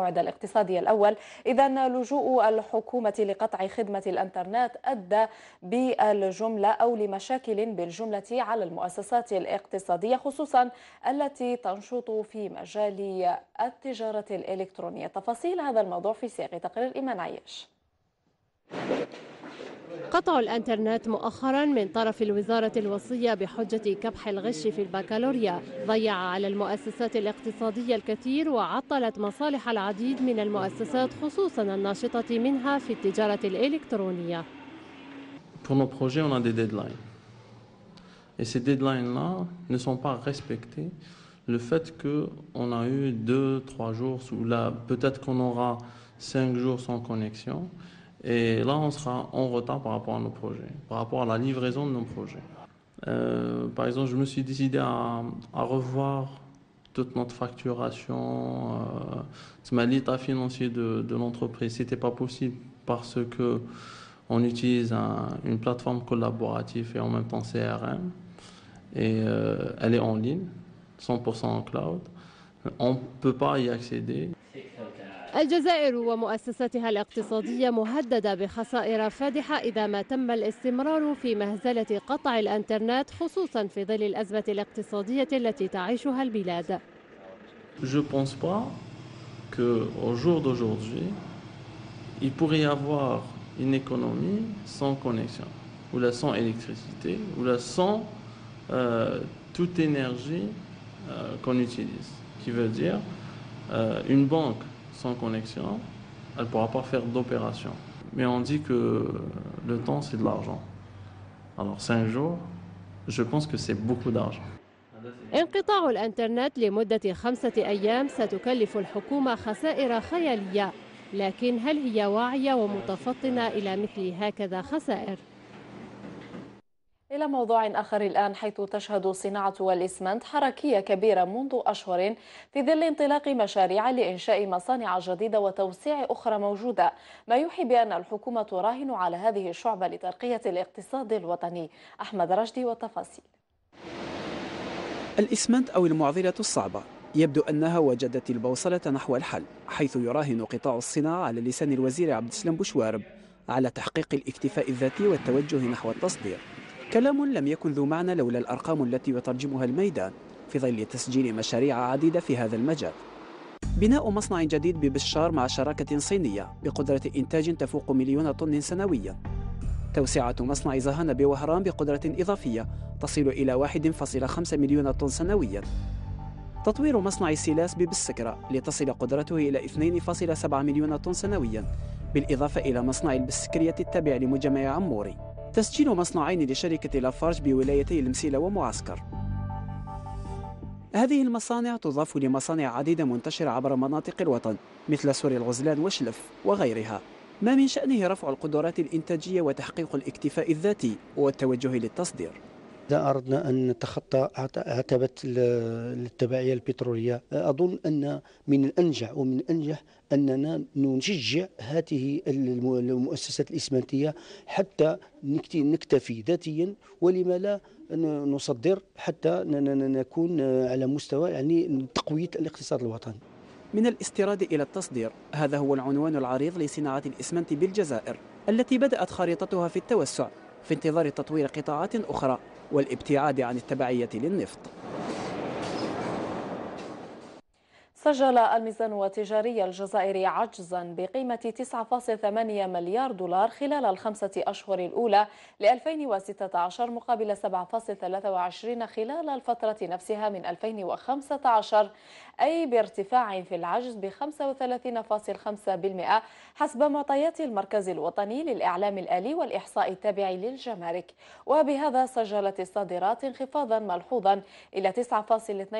الموعد الاقتصادي الأول إذا لجوء الحكومة لقطع خدمة الأنترنت أدى بالجملة أو لمشاكل بالجملة على المؤسسات الاقتصادية خصوصا التي تنشط في مجال التجارة الإلكترونية تفاصيل هذا الموضوع في سياق تقرير إيمان عياش قطع الانترنت مؤخرا من طرف الوزارة الوصية بحجة كبح الغش في البكالوريا ضيع على المؤسسات الاقتصادية الكثير وعطلت مصالح العديد من المؤسسات خصوصا الناشطة منها في التجارة الإلكترونية Pour nos projets, on a des deadlines. Et ces deadlines-là ne sont pas respectées. Le fait qu'on a eu 2-3 jours, ou là peut-être qu'on aura 5 jours sans connexion, Et là, on sera en retard par rapport à nos projets, par rapport à la livraison de nos projets. Euh, par exemple, je me suis décidé à, revoir toute notre facturation, euh, l'état financier de, l'entreprise. Ce n'était pas possible parce que on utilise une plateforme collaborative et en même temps CRM. Et euh, elle est en ligne, 100% en cloud. On ne peut pas y accéder. الجزائر ومؤسستها الاقتصادية مهددة بخسائر فادحة إذا ما تم الاستمرار في مهزلة قطع الأنترنت خصوصا في ظل الأزمة الاقتصادية التي تعيشها البلاد. Je pense pas que au jour d'aujourd'hui, il pourrait y avoir une économie sans connexion, ou la sans électricité, ou la sans euh, toute énergie euh, qu'on utilise. Qui veut dire euh, une banque sans connexion, elle ne pourra pas faire d'opération. Mais on dit que le temps, c'est de l'argent. Alors 5 jours, je pense que c'est beaucoup d'argent. انقطاع الانترنت لمدة خمسة أيام ستكلف الحكومة خسائر خيالية لكن هل هي واعية ومتفطنة إلى مثل هكذا خسائر؟ إلى موضوع آخر الآن حيث تشهد صناعة الإسمنت حركية كبيرة منذ أشهر في ظل انطلاق مشاريع لإنشاء مصانع جديدة وتوسيع أخرى موجودة ما يوحي بأن الحكومة تراهن على هذه الشعبة لترقية الاقتصاد الوطني أحمد رشدي والتفاصيل الإسمنت أو المعضلة الصعبة يبدو أنها وجدت البوصلة نحو الحل حيث يراهن قطاع الصناعة على لسان الوزير عبد السلام بوشوارب على تحقيق الاكتفاء الذاتي والتوجه نحو التصدير كلام لم يكن ذو معنى لولا الأرقام التي يترجمها الميدان في ظل تسجيل مشاريع عديدة في هذا المجال بناء مصنع جديد ببشار مع شراكة صينية بقدرة إنتاج تفوق مليون طن سنويا توسعة مصنع زهان بوهران بقدرة إضافية تصل إلى 1.5 مليون طن سنويا تطوير مصنع سيلاس ببسكرة لتصل قدرته إلى 2.7 مليون طن سنويا بالإضافة إلى مصنع البسكرية التابع لمجمع عموري تسجيل مصنعين لشركة لافارج بولايتي المسيلة ومعسكر هذه المصانع تضاف لمصانع عديدة منتشرة عبر مناطق الوطن مثل سور الغزلان وشلف وغيرها ما من شأنه رفع القدرات الإنتاجية وتحقيق الاكتفاء الذاتي والتوجه للتصدير إذا أردنا أن نتخطى عتبة التبعية البترولية أظن أن من الأنجع ومن الأنجح أننا نشجع هذه المؤسسات الإسمنتية حتى نكتفي ذاتيا ولما لا نصدر حتى نكون على مستوى يعني تقوية الاقتصاد الوطني من الاستيراد إلى التصدير هذا هو العنوان العريض لصناعة الإسمنت بالجزائر التي بدأت خريطتها في التوسع في انتظار تطوير قطاعات أخرى والابتعاد عن التبعية للنفط سجل الميزان التجاري الجزائري عجزا بقيمة 9.8 مليار دولار خلال الخمسة أشهر الأولى ل 2016 مقابل 7.23 خلال الفترة نفسها من 2015 أي بارتفاع في العجز ب 35.5% حسب معطيات المركز الوطني للإعلام الآلي والإحصاء التابع للجمارك وبهذا سجلت الصادرات انخفاضا ملحوظا إلى 9.82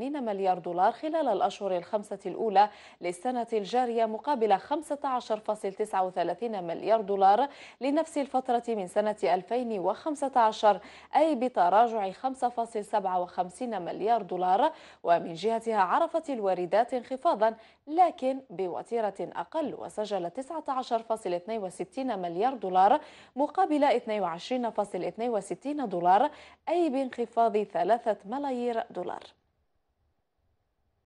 مليار دولار خلال الأشهر الأشهر الخمسة الأولى للسنة الجارية مقابل 15.39 مليار دولار لنفس الفترة من سنة 2015 أي بتراجع 5.57 مليار دولار ومن جهتها عرفت الواردات انخفاضا لكن بوتيرة أقل وسجل 19.62 مليار دولار مقابل 22.62 دولار أي بانخفاض ثلاثة ملايير دولار